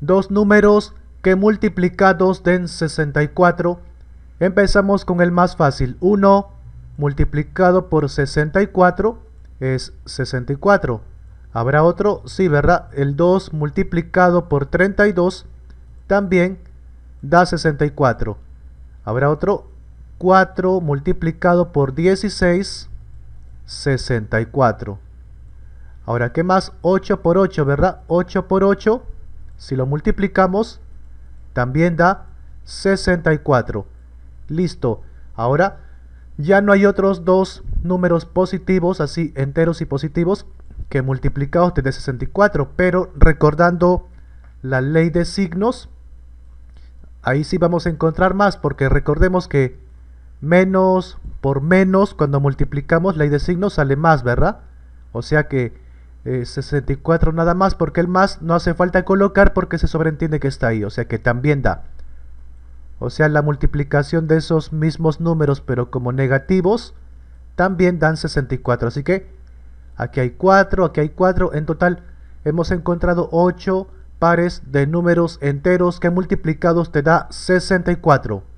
dos números que multiplicados den 64. Empezamos con el más fácil, 1 multiplicado por 64 es 64. ¿Habrá otro? Sí, ¿verdad? El 2 multiplicado por 32 también da 64. ¿Habrá otro? 4 multiplicado por 16, 64. Ahora, ¿qué más? 8 por 8, ¿verdad? 8 por 8 si lo multiplicamos, también da 64. Listo. Ahora ya no hay otros dos números positivos, así enteros y positivos, que multiplicados te 64. Pero recordando la ley de signos, ahí sí vamos a encontrar más, porque recordemos que menos por menos, cuando multiplicamos ley de signos sale más, ¿verdad? O sea que 64 eh, nada más, porque el más no hace falta colocar porque se sobreentiende que está ahí, o sea que también da. O sea, la multiplicación de esos mismos números, pero como negativos, también dan 64. Así que aquí hay 4, aquí hay 4. En total hemos encontrado 8 pares de números enteros que multiplicados te da 64.